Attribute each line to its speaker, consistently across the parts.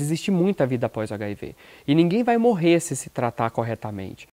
Speaker 1: existe muita vida após o HIV. E ninguém vai morrer se se tratar corretamente.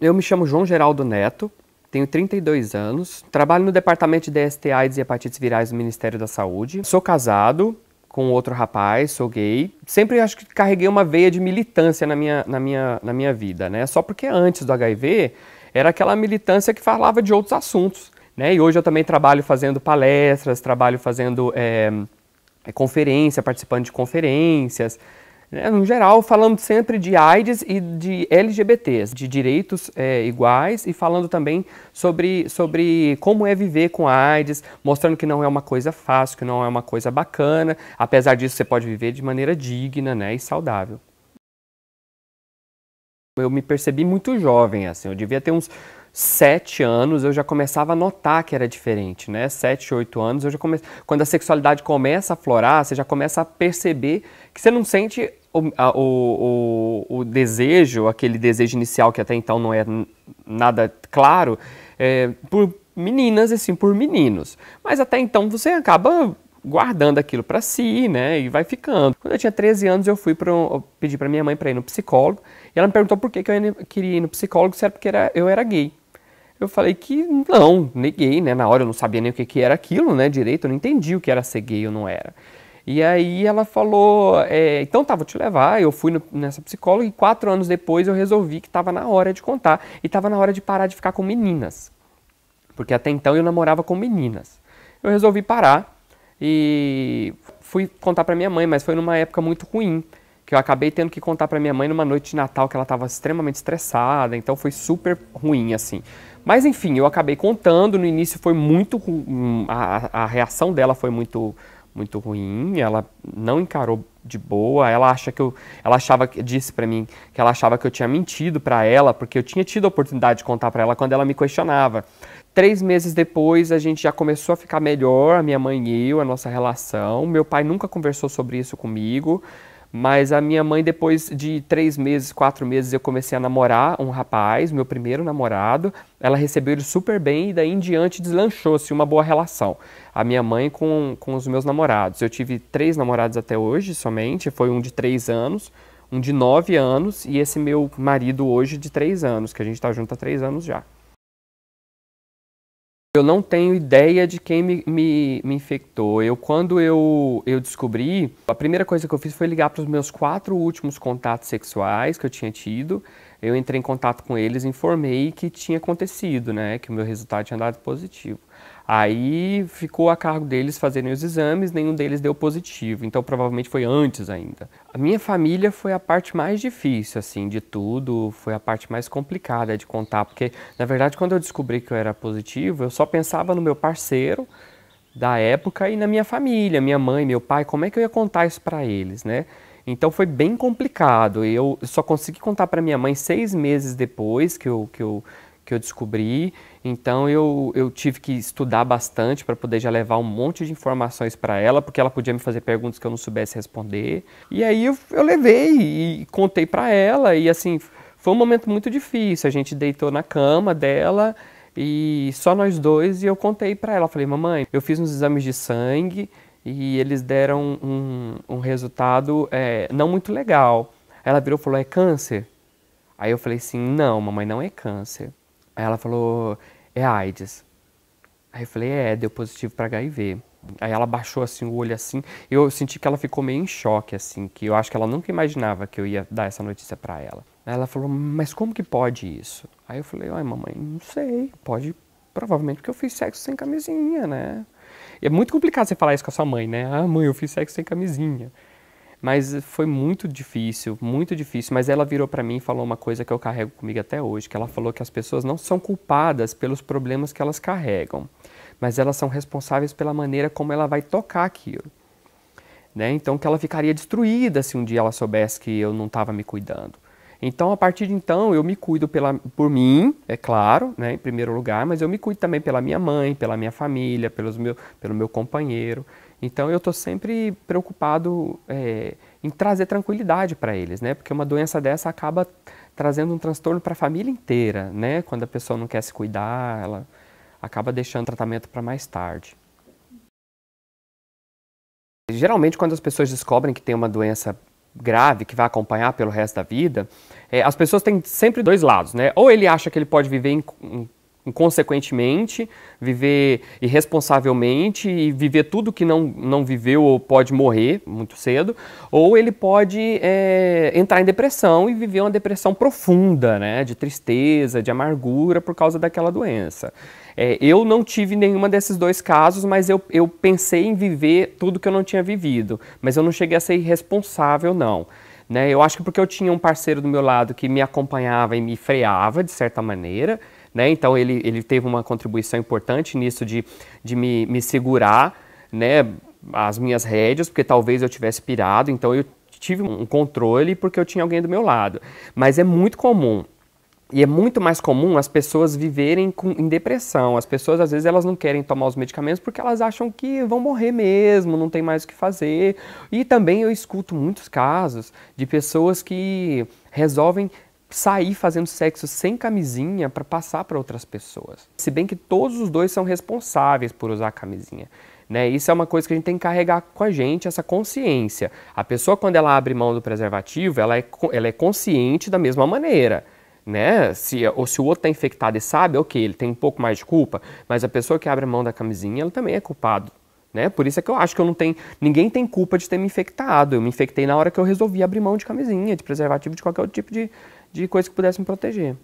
Speaker 1: Eu me chamo João Geraldo Neto, tenho 32 anos, trabalho no departamento de DST AIDS e hepatites virais do Ministério da Saúde, sou casado, com outro rapaz, sou gay. Sempre acho que carreguei uma veia de militância na minha, na minha, na minha vida, né? Só porque antes do HIV era aquela militância que falava de outros assuntos, né? E hoje eu também trabalho fazendo palestras, trabalho fazendo é, conferência, participando de conferências. Né? No geral, falando sempre de AIDS e de LGBTs, de direitos é, iguais, e falando também sobre, sobre como é viver com AIDS, mostrando que não é uma coisa fácil, que não é uma coisa bacana, apesar disso você pode viver de maneira digna né, e saudável. Eu me percebi muito jovem, assim, eu devia ter uns sete anos eu já começava a notar que era diferente, né? Sete, oito anos eu já comecei. Quando a sexualidade começa a florar, você já começa a perceber que você não sente o, a, o, o, o desejo, aquele desejo inicial que até então não é nada claro, é, por meninas e sim por meninos. Mas até então você acaba guardando aquilo para si, né? E vai ficando. Quando eu tinha 13 anos, eu fui para pedir pedi para minha mãe para ir no psicólogo. E ela me perguntou por que, que eu queria ir no psicólogo, se era porque era, eu era gay. Eu falei que não, neguei, né? Na hora eu não sabia nem o que, que era aquilo, né? Direito, eu não entendi o que era ser gay ou não era. E aí ela falou, é, então tá, vou te levar. Eu fui no, nessa psicóloga e quatro anos depois eu resolvi que estava na hora de contar. E estava na hora de parar de ficar com meninas. Porque até então eu namorava com meninas. Eu resolvi parar e fui contar para minha mãe, mas foi numa época muito ruim. Que eu acabei tendo que contar para minha mãe numa noite de Natal que ela estava extremamente estressada, então foi super ruim assim. Mas enfim, eu acabei contando, no início foi muito hum, a, a reação dela foi muito muito ruim, ela não encarou de boa, ela acha que eu, ela achava disse para mim que ela achava que eu tinha mentido para ela, porque eu tinha tido a oportunidade de contar para ela quando ela me questionava. Três meses depois a gente já começou a ficar melhor, a minha mãe e eu, a nossa relação. Meu pai nunca conversou sobre isso comigo. Mas a minha mãe, depois de três meses, quatro meses, eu comecei a namorar um rapaz, meu primeiro namorado. Ela recebeu ele super bem e daí em diante deslanchou-se uma boa relação. A minha mãe com, com os meus namorados. Eu tive três namorados até hoje somente, foi um de três anos, um de nove anos e esse meu marido hoje de três anos, que a gente está junto há três anos já. Eu não tenho ideia de quem me, me, me, infectou. Eu, quando eu, eu descobri, a primeira coisa que eu fiz foi ligar para os meus quatro últimos contatos sexuais que eu tinha tido. Eu entrei em contato com eles, informei que tinha acontecido, né? Que o meu resultado tinha dado positivo. Aí ficou a cargo deles fazerem os exames, nenhum deles deu positivo, então provavelmente foi antes ainda. A minha família foi a parte mais difícil, assim, de tudo, foi a parte mais complicada de contar, porque na verdade quando eu descobri que eu era positivo, eu só pensava no meu parceiro da época e na minha família, minha mãe, meu pai, como é que eu ia contar isso para eles, né? Então foi bem complicado. Eu só consegui contar para minha mãe seis meses depois que eu, que eu que eu descobri. Então eu, eu tive que estudar bastante para poder já levar um monte de informações para ela, porque ela podia me fazer perguntas que eu não soubesse responder. E aí eu, eu levei e contei para ela e assim foi um momento muito difícil. A gente deitou na cama dela e só nós dois e eu contei para ela. Falei, mamãe, eu fiz uns exames de sangue e eles deram um, um resultado é, não muito legal. Ela virou e falou, é câncer? Aí eu falei assim, não, mamãe, não é câncer. Aí ela falou, é AIDS. Aí eu falei, é, deu positivo para HIV. Aí ela baixou assim o olho assim, eu senti que ela ficou meio em choque assim, que eu acho que ela nunca imaginava que eu ia dar essa notícia para ela. Aí ela falou, mas como que pode isso? Aí eu falei, ai mamãe, não sei, pode, provavelmente porque eu fiz sexo sem camisinha, né? E é muito complicado você falar isso com a sua mãe, né? Ah, mãe, eu fiz sexo sem camisinha. Mas foi muito difícil, muito difícil. Mas ela virou para mim e falou uma coisa que eu carrego comigo até hoje, que ela falou que as pessoas não são culpadas pelos problemas que elas carregam, mas elas são responsáveis pela maneira como ela vai tocar aquilo. Né? Então que ela ficaria destruída se um dia ela soubesse que eu não estava me cuidando. Então, a partir de então, eu me cuido pela, por mim, é claro, né, em primeiro lugar, mas eu me cuido também pela minha mãe, pela minha família, pelos meu, pelo meu companheiro. Então, eu estou sempre preocupado é, em trazer tranquilidade para eles, né? Porque uma doença dessa acaba trazendo um transtorno para a família inteira, né? Quando a pessoa não quer se cuidar, ela acaba deixando o tratamento para mais tarde. Geralmente, quando as pessoas descobrem que tem uma doença grave que vai acompanhar pelo resto da vida, é, as pessoas têm sempre dois lados, né? Ou ele acha que ele pode viver em, em inconsequentemente, viver irresponsavelmente e viver tudo que não, não viveu ou pode morrer muito cedo, ou ele pode é, entrar em depressão e viver uma depressão profunda, né, de tristeza, de amargura por causa daquela doença. É, eu não tive nenhuma desses dois casos, mas eu, eu pensei em viver tudo que eu não tinha vivido, mas eu não cheguei a ser irresponsável, não. Né? Eu acho que porque eu tinha um parceiro do meu lado que me acompanhava e me freava de certa maneira, né? Então ele, ele teve uma contribuição importante nisso de, de me, me segurar, né? As minhas rédeas, porque talvez eu tivesse pirado, então eu tive um controle porque eu tinha alguém do meu lado. Mas é muito comum e é muito mais comum as pessoas viverem com, em depressão. As pessoas, às vezes, elas não querem tomar os medicamentos porque elas acham que vão morrer mesmo, não tem mais o que fazer. E também eu escuto muitos casos de pessoas que resolvem sair fazendo sexo sem camisinha para passar para outras pessoas. Se bem que todos os dois são responsáveis por usar camisinha. Né? Isso é uma coisa que a gente tem que carregar com a gente, essa consciência. A pessoa, quando ela abre mão do preservativo, ela é, ela é consciente da mesma maneira. Né? Se, ou se o outro está infectado e sabe, ok, ele tem um pouco mais de culpa, mas a pessoa que abre mão da camisinha, ela também é culpado. Né? Por isso é que eu acho que eu não tenho. Ninguém tem culpa de ter me infectado. Eu me infectei na hora que eu resolvi abrir mão de camisinha, de preservativo, de qualquer outro tipo de, de coisas que pudessem me proteger.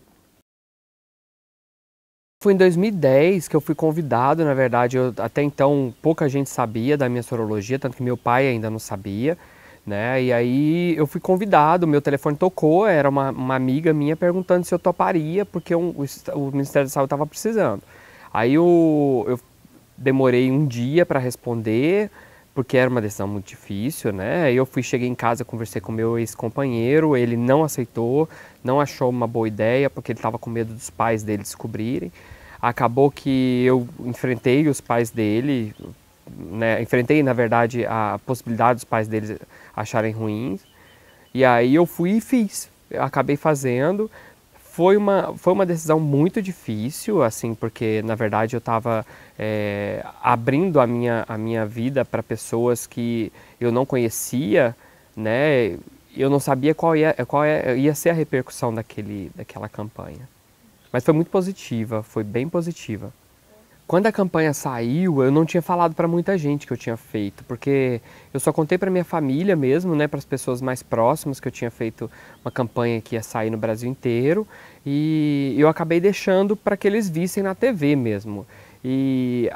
Speaker 1: Foi em 2010 que eu fui convidado, na verdade, eu, até então pouca gente sabia da minha sorologia, tanto que meu pai ainda não sabia, né? E aí eu fui convidado, meu telefone tocou, era uma, uma amiga minha perguntando se eu toparia, porque um, o, o, Ministério da Saúde estava precisando. Aí eu, eu demorei um dia para responder, porque era uma decisão muito difícil, né? Eu fui, cheguei em casa, conversei com meu ex-companheiro, ele não aceitou, não achou uma boa ideia, porque ele estava com medo dos pais dele descobrirem. Acabou que eu enfrentei os pais dele, né? enfrentei, na verdade, a possibilidade dos pais dele acharem ruins. E aí eu fui e fiz, eu acabei fazendo. Foi uma, foi uma decisão muito difícil, assim, porque na verdade eu estava é, eh, abrindo a minha, a minha vida para pessoas que eu não conhecia, né? Eu não sabia qual ia, qual ia, é, ia ser a repercussão daquele, daquela campanha. Mas foi muito positiva, foi bem positiva. Quando a campanha saiu, eu não tinha falado para muita gente que eu tinha feito, porque eu só contei para minha família mesmo, né, para as pessoas mais próximas que eu tinha feito uma campanha que ia sair no Brasil inteiro, e eu acabei deixando para que eles vissem na TV mesmo. E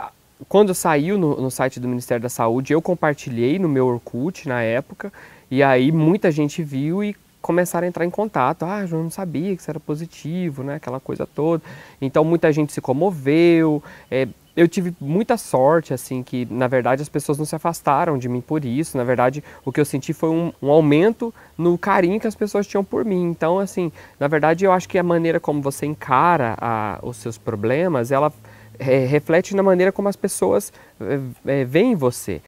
Speaker 1: quando saiu no, no, site do Ministério da Saúde, eu compartilhei no meu Orkut na época, e aí muita gente viu e começaram a entrar em contato. Ah, eu não sabia que isso era positivo, né? Aquela coisa toda. Então muita gente se comoveu. É, eu tive muita sorte, assim, que na verdade as pessoas não se afastaram de mim por isso. Na verdade, o que eu senti foi um, um aumento no carinho que as pessoas tinham por mim. Então, assim, na verdade, eu acho que a maneira como você encara a, os seus problemas, ela é, reflete na maneira como as pessoas é, é, veem você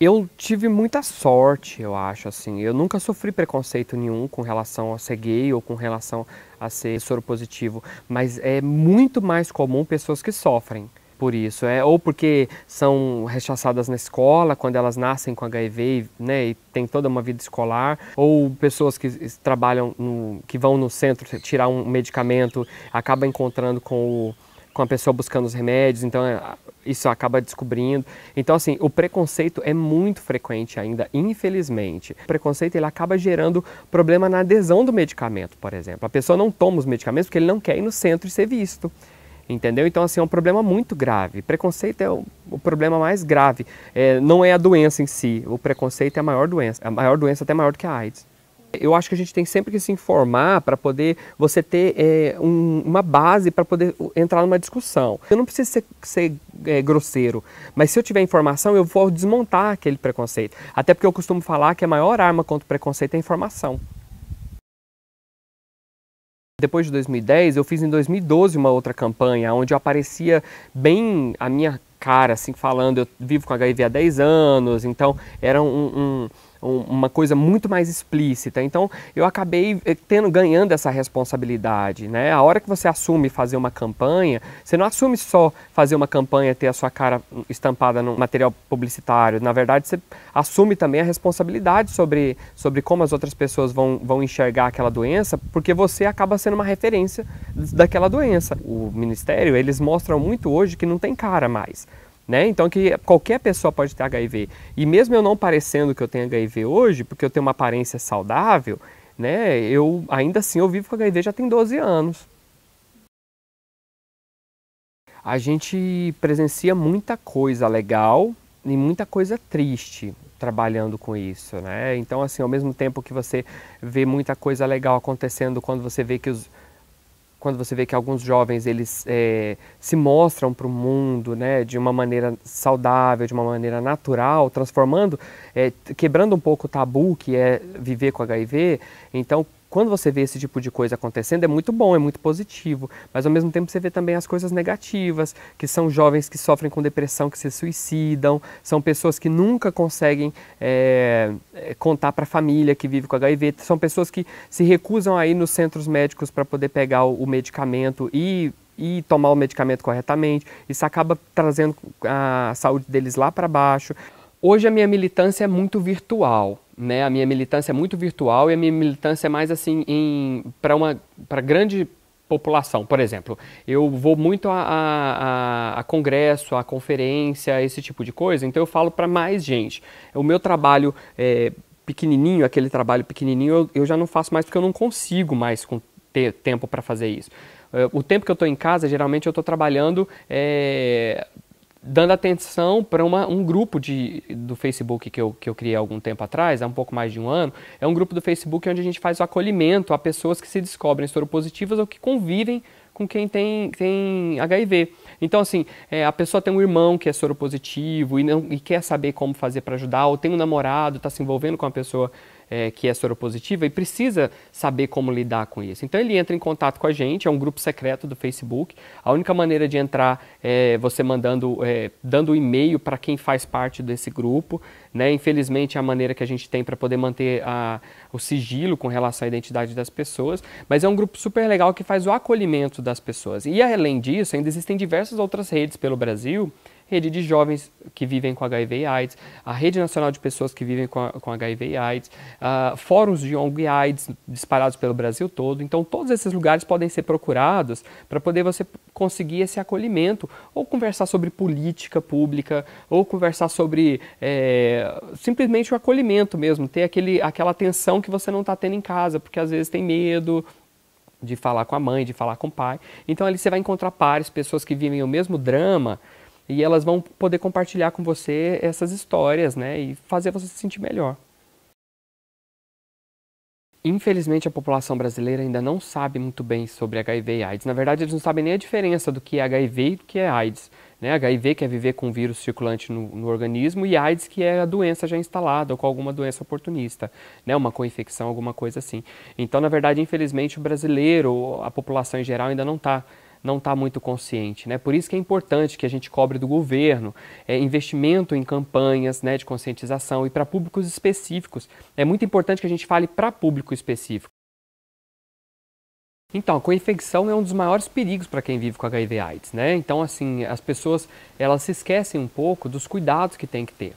Speaker 1: eu tive muita sorte, eu acho, assim. Eu nunca sofri preconceito nenhum com relação a ser gay ou com relação a ser soro positivo, mas é muito mais comum pessoas que sofrem por isso, é ou porque são rechaçadas na escola quando elas nascem com HIV, né, e tem toda uma vida escolar, ou pessoas que trabalham no, que vão no centro tirar um medicamento, acaba encontrando com o com a pessoa buscando os remédios, então é, isso acaba descobrindo. Então, assim, o preconceito é muito frequente ainda, infelizmente. O preconceito ele acaba gerando problema na adesão do medicamento, por exemplo. A pessoa não toma os medicamentos porque ele não quer ir no centro e ser visto. Entendeu? Então, assim, é um problema muito grave. Preconceito é o, o problema mais grave. É, não é a doença em si. O preconceito é a maior doença. A maior doença até maior do que a AIDS. Eu acho que a gente tem sempre que se informar para poder você ter é, um, uma base para poder entrar numa discussão. Eu não preciso ser, ser é, grosseiro, mas se eu tiver informação, eu vou desmontar aquele preconceito. Até porque eu costumo falar que a maior arma contra o preconceito é a informação. Depois de 2010, eu fiz em 2012 uma outra campanha, onde eu aparecia bem a minha cara, assim, falando, eu vivo com HIV há 10 anos, então era um, um uma coisa muito mais explícita. Então eu acabei eh, tendo, ganhando essa responsabilidade. Né? A hora que você assume fazer uma campanha, você não assume só fazer uma campanha ter a sua cara estampada no material publicitário. Na verdade, você assume também a responsabilidade sobre, sobre como as outras pessoas vão, vão enxergar aquela doença, porque você acaba sendo uma referência daquela doença. O Ministério, eles mostram muito hoje que não tem cara mais. Né? Então que qualquer pessoa pode ter HIV. E mesmo eu não parecendo que eu tenho HIV hoje, porque eu tenho uma aparência saudável, né? Eu ainda assim eu vivo com HIV já tem 12 anos. A gente presencia muita coisa legal e muita coisa triste trabalhando com isso, né? Então assim, ao mesmo tempo que você vê muita coisa legal acontecendo quando você vê que os quando você vê que alguns jovens eles é, se mostram para o mundo né, de uma maneira saudável, de uma maneira natural, transformando, é, quebrando um pouco o tabu que é viver com HIV, então quando você vê esse tipo de coisa acontecendo, é muito bom, é muito positivo, mas ao mesmo tempo você vê também as coisas negativas, que são jovens que sofrem com depressão, que se suicidam, são pessoas que nunca conseguem é, contar para a família que vive com HIV, são pessoas que se recusam a ir nos centros médicos para poder pegar o, o medicamento e e tomar o medicamento corretamente. Isso acaba trazendo a saúde deles lá para baixo. Hoje a minha militância é muito virtual né? A minha militância é muito virtual e a minha militância é mais assim para uma para grande população, por exemplo. Eu vou muito a, a, a, congresso, a conferência, esse tipo de coisa. Então eu falo para mais gente. O meu trabalho é, pequenininho, aquele trabalho pequenininho, eu, eu já não faço mais porque eu não consigo mais com, ter tempo para fazer isso. É, o tempo que eu estou em casa, geralmente eu estou trabalhando é, dando atenção para um grupo de, do Facebook que eu, que eu criei há algum tempo atrás, há um pouco mais de um ano. É um grupo do Facebook onde a gente faz o acolhimento a pessoas que se descobrem soropositivas ou que convivem com quem tem, tem HIV. Então, assim, é, a pessoa tem um irmão que é soropositivo e, não, e quer saber como fazer para ajudar, ou tem um namorado, está se envolvendo com uma pessoa é, que é soropositiva e precisa saber como lidar com isso. Então ele entra em contato com a gente, é um grupo secreto do Facebook. A única maneira de entrar é você mandando, é, dando e-mail para quem faz parte desse grupo. Né? Infelizmente é a maneira que a gente tem para poder manter a, o sigilo com relação à identidade das pessoas, mas é um grupo super legal que faz o acolhimento das pessoas. E além disso, ainda existem diversas outras redes pelo Brasil rede de jovens que vivem com HIV e AIDS, a Rede Nacional de Pessoas que Vivem com, com HIV e AIDS, uh, fóruns de ONG AIDS disparados pelo Brasil todo. Então, todos esses lugares podem ser procurados para poder você conseguir esse acolhimento, ou conversar sobre política pública, ou conversar sobre é, simplesmente o acolhimento mesmo, ter aquele, aquela atenção que você não está tendo em casa, porque às vezes tem medo, de falar com a mãe, de falar com o pai. Então ali você vai encontrar pares, pessoas que vivem o mesmo drama e elas vão poder compartilhar com você essas histórias, né? E fazer você se sentir melhor. Infelizmente, a população brasileira ainda não sabe muito bem sobre HIV e AIDS. Na verdade, eles não sabem nem a diferença do que é HIV e do que é AIDS. Né? HIV, que é viver com vírus circulante no, no, organismo, e AIDS, que é a doença já instalada, ou com alguma doença oportunista, né? uma co-infecção, alguma coisa assim. Então, na verdade, infelizmente, o brasileiro, a população em geral, ainda não está não está muito consciente. Né? Por isso que é importante que a gente cobre do governo é, investimento em campanhas né, de conscientização e para públicos específicos. É muito importante que a gente fale para público específico. Então, a infecção é um dos maiores perigos para quem vive com HIV AIDS, né? Então, assim, as pessoas, elas se esquecem um pouco dos cuidados que tem que ter.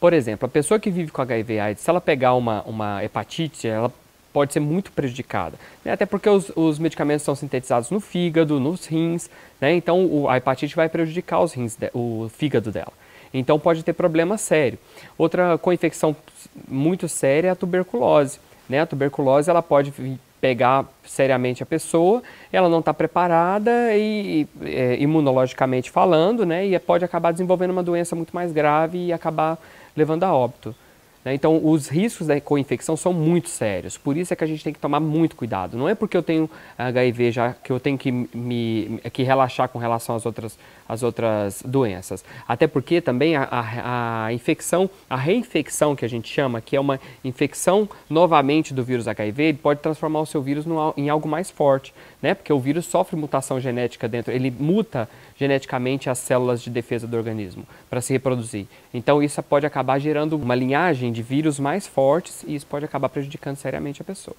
Speaker 1: Por exemplo, a pessoa que vive com HIV AIDS, se ela pegar uma, uma hepatite, ela pode ser muito prejudicada. Né? Até porque os, os, medicamentos são sintetizados no fígado, nos rins, né? então o, a hepatite vai prejudicar os rins, de, o fígado dela. Então pode ter problema sério. Outra com infecção muito séria é a tuberculose. Né? A tuberculose ela pode pegar seriamente a pessoa, ela não está preparada e, é, imunologicamente falando, né? E pode acabar desenvolvendo uma doença muito mais grave e acabar levando a óbito. Né? Então, os riscos da co-infecção são muito sérios. Por isso é que a gente tem que tomar muito cuidado. Não é porque eu tenho HIV já que eu tenho que me que relaxar com relação às outras, às outras doenças. Até porque também a, a, a infecção, a reinfecção que a gente chama, que é uma infecção novamente do vírus HIV, ele pode transformar o seu vírus no, em algo mais forte, né? Porque o vírus sofre mutação genética dentro, ele muta geneticamente as células de defesa do organismo para se reproduzir. Então, isso pode acabar gerando uma linhagem de vírus mais fortes e isso pode acabar prejudicando seriamente a pessoa.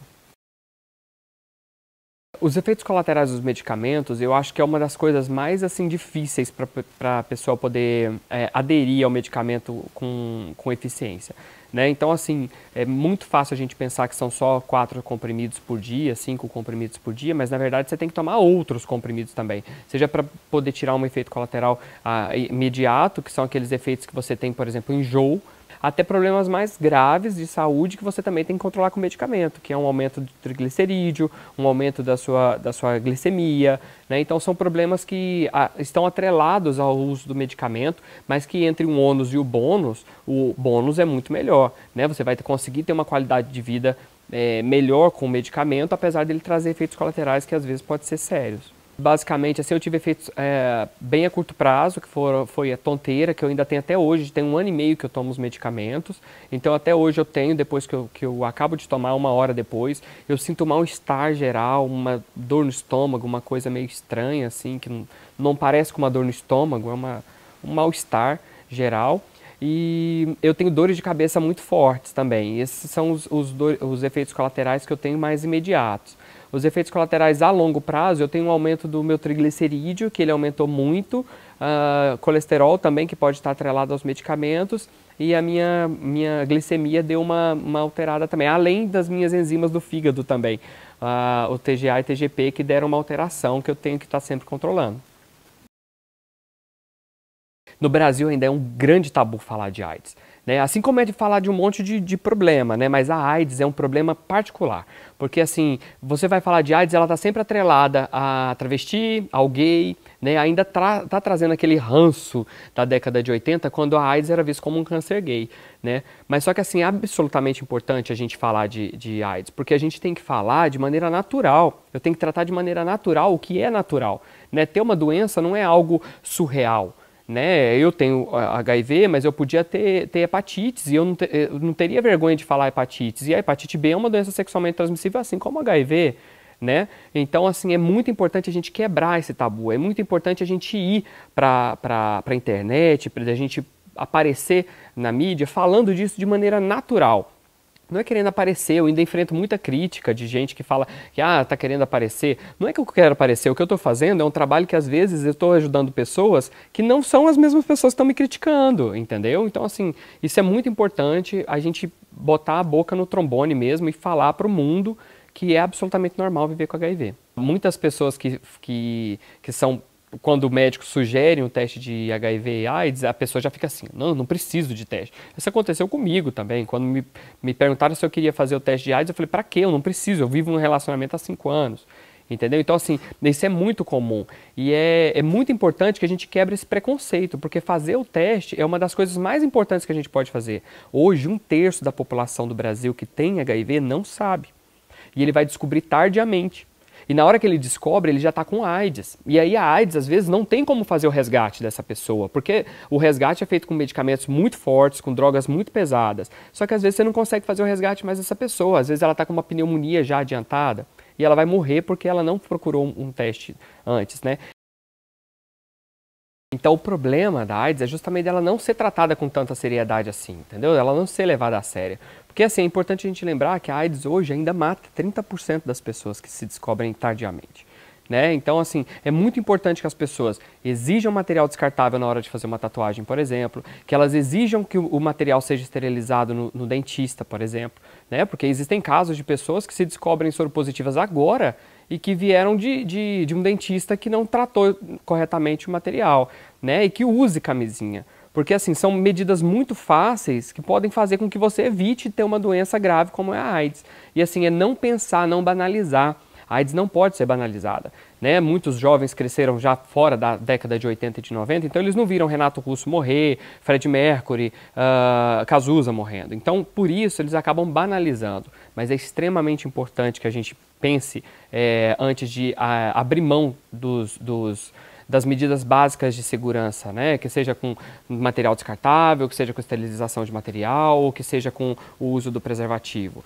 Speaker 1: Os efeitos colaterais dos medicamentos, eu acho que é uma das coisas mais assim difíceis para a pessoa poder é, aderir ao medicamento com, com eficiência. Né? Então, assim, é muito fácil a gente pensar que são só quatro comprimidos por dia, cinco comprimidos por dia, mas na verdade você tem que tomar outros comprimidos também. Seja para poder tirar um efeito colateral ah, imediato, que são aqueles efeitos que você tem, por exemplo, enjoo, até problemas mais graves de saúde que você também tem que controlar com medicamento, que é um aumento do triglicerídeo, um aumento da sua, da sua glicemia. Né? Então são problemas que a, ah, estão atrelados ao uso do medicamento, mas que entre um ônus e o bônus, o bônus é muito melhor. Né? Você vai conseguir ter uma qualidade de vida é, melhor com o medicamento, apesar dele trazer efeitos colaterais que às vezes podem ser sérios. Basicamente, assim, eu tive efeitos é, bem a curto prazo, que foram, foi a tonteira, que eu ainda tenho até hoje, tem um ano e meio que eu tomo os medicamentos. Então, até hoje eu tenho, depois que eu, que eu acabo de tomar, uma hora depois, eu sinto mal-estar geral, uma dor no estômago, uma coisa meio estranha, assim, que não, não parece com uma dor no estômago, é uma, um mal-estar geral. E eu tenho dores de cabeça muito fortes também. Esses são os, os, do, os efeitos colaterais que eu tenho mais imediatos. Os efeitos colaterais a longo prazo, eu tenho um aumento do meu triglicerídeo, que ele aumentou muito, uh, colesterol também, que pode estar atrelado aos medicamentos, e a minha, minha glicemia deu uma, uma alterada também, além das minhas enzimas do fígado também, uh, o TGA e TGP, que deram uma alteração que eu tenho que estar sempre controlando. No Brasil ainda é um grande tabu falar de AIDS. Né? Assim como é de falar de um monte de, de problema, né? mas a AIDS é um problema particular. Porque assim, você vai falar de AIDS, ela está sempre atrelada a travesti, ao gay, né? ainda está trazendo aquele ranço da década de 80, quando a AIDS era vista como um câncer gay. Né? Mas só que assim, é absolutamente importante a gente falar de, de AIDS, porque a gente tem que falar de maneira natural. Eu tenho que tratar de maneira natural o que é natural. Né? Ter uma doença não é algo surreal né? Eu tenho HIV, mas eu podia ter, ter hepatites e eu não, te, eu não teria vergonha de falar hepatites. E a hepatite B é uma doença sexualmente transmissível, assim como HIV. Né? Então, assim, é muito importante a gente quebrar esse tabu, é muito importante a gente ir para a internet, para a gente aparecer na mídia falando disso de maneira natural não é querendo aparecer, eu ainda enfrento muita crítica de gente que fala que ah, tá querendo aparecer. Não é que eu quero aparecer, o que eu estou fazendo é um trabalho que às vezes eu estou ajudando pessoas que não são as mesmas pessoas que estão me criticando, entendeu? Então assim, isso é muito importante a gente botar a boca no trombone mesmo e falar para o mundo que é absolutamente normal viver com HIV. Muitas pessoas que, que, que são quando o médico sugere um teste de HIV e AIDS, a pessoa já fica assim, não, não preciso de teste. Isso aconteceu comigo também, quando me, me perguntaram se eu queria fazer o teste de AIDS, eu falei, para quê? Eu não preciso, eu vivo num relacionamento há cinco anos. Entendeu? Então, assim, isso é muito comum. E é, é muito importante que a gente quebre esse preconceito, porque fazer o teste é uma das coisas mais importantes que a gente pode fazer. Hoje, um terço da população do Brasil que tem HIV não sabe. E ele vai descobrir tardiamente. E na hora que ele descobre, ele já está com AIDS. E aí a AIDS, às vezes, não tem como fazer o resgate dessa pessoa, porque o resgate é feito com medicamentos muito fortes, com drogas muito pesadas. Só que às vezes você não consegue fazer o resgate mais dessa pessoa. Às vezes ela está com uma pneumonia já adiantada e ela vai morrer porque ela não procurou um teste antes, né? Então o problema da AIDS é justamente ela não ser tratada com tanta seriedade assim, entendeu? Ela não ser levada a sério. Porque assim, é importante a gente lembrar que a AIDS hoje ainda mata 30% das pessoas que se descobrem tardiamente. Né? Então, assim, é muito importante que as pessoas exijam material descartável na hora de fazer uma tatuagem, por exemplo, que elas exijam que o material seja esterilizado no, no dentista, por exemplo, né? Porque existem casos de pessoas que se descobrem soropositivas agora e que vieram de, de, de um dentista que não tratou corretamente o material, né? E que use camisinha. Porque assim, são medidas muito fáceis que podem fazer com que você evite ter uma doença grave como é a AIDS. E assim, é não pensar, não banalizar. A AIDS não pode ser banalizada. Né? Muitos jovens cresceram já fora da década de 80 e de 90, então eles não viram Renato Russo morrer, Fred Mercury, uh, Cazuza morrendo. Então, por isso, eles acabam banalizando. Mas é extremamente importante que a gente pense é, antes de a, ah, abrir mão dos, dos das medidas básicas de segurança, né? que seja com material descartável, que seja com esterilização de material, ou que seja com o uso do preservativo.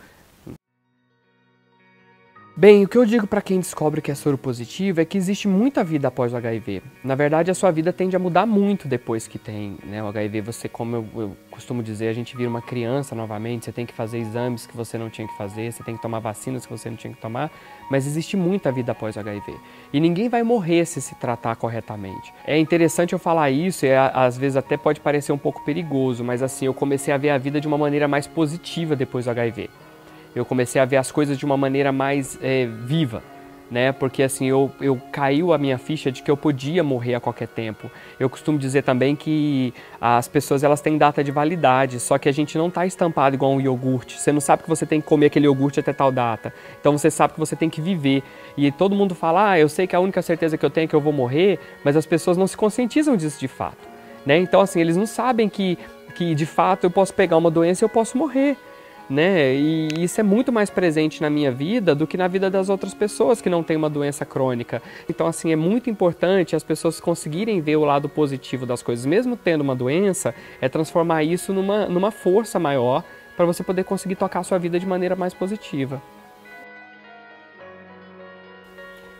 Speaker 1: Bem, o que eu digo para quem descobre que é soro positivo é que existe muita vida após o HIV. Na verdade, a sua vida tende a mudar muito depois que tem né, o HIV. Você, como eu, eu, costumo dizer, a gente vira uma criança novamente, você tem que fazer exames que você não tinha que fazer, você tem que tomar vacinas que você não tinha que tomar, mas existe muita vida após o HIV. E ninguém vai morrer se se tratar corretamente. É interessante eu falar isso e é, às vezes até pode parecer um pouco perigoso, mas assim, eu comecei a ver a vida de uma maneira mais positiva depois do HIV eu comecei a ver as coisas de uma maneira mais é, viva, né? Porque assim, eu, eu caiu a minha ficha de que eu podia morrer a qualquer tempo. Eu costumo dizer também que as pessoas elas têm data de validade, só que a gente não está estampado igual um iogurte. Você não sabe que você tem que comer aquele iogurte até tal data. Então você sabe que você tem que viver. E todo mundo fala: "Ah, eu sei que a única certeza que eu tenho é que eu vou morrer", mas as pessoas não se conscientizam disso de fato, né? Então assim, eles não sabem que que de fato eu posso pegar uma doença e eu posso morrer né? E isso é muito mais presente na minha vida do que na vida das outras pessoas que não têm uma doença crônica. Então, assim, é muito importante as pessoas conseguirem ver o lado positivo das coisas, mesmo tendo uma doença, é transformar isso numa, numa força maior para você poder conseguir tocar a sua vida de maneira mais positiva.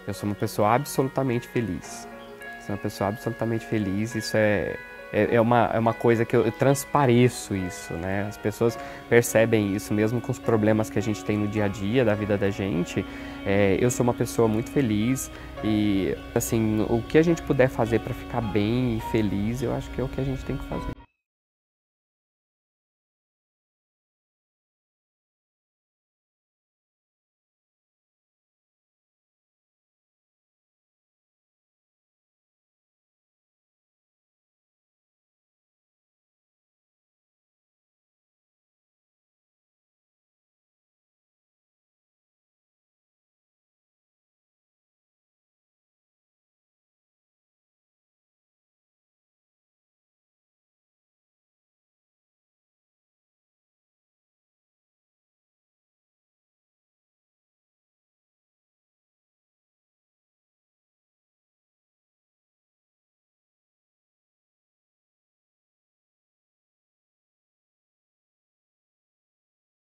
Speaker 1: Eu sou uma pessoa absolutamente feliz. Sou uma pessoa absolutamente feliz, isso é é, é, uma, é uma coisa que eu, eu transpareço isso, né? As pessoas percebem isso, mesmo com os problemas que a gente tem no dia a dia da vida da gente. É, eu sou uma pessoa muito feliz e, assim, o que a gente puder fazer para ficar bem e feliz, eu acho que é o que a gente tem que fazer.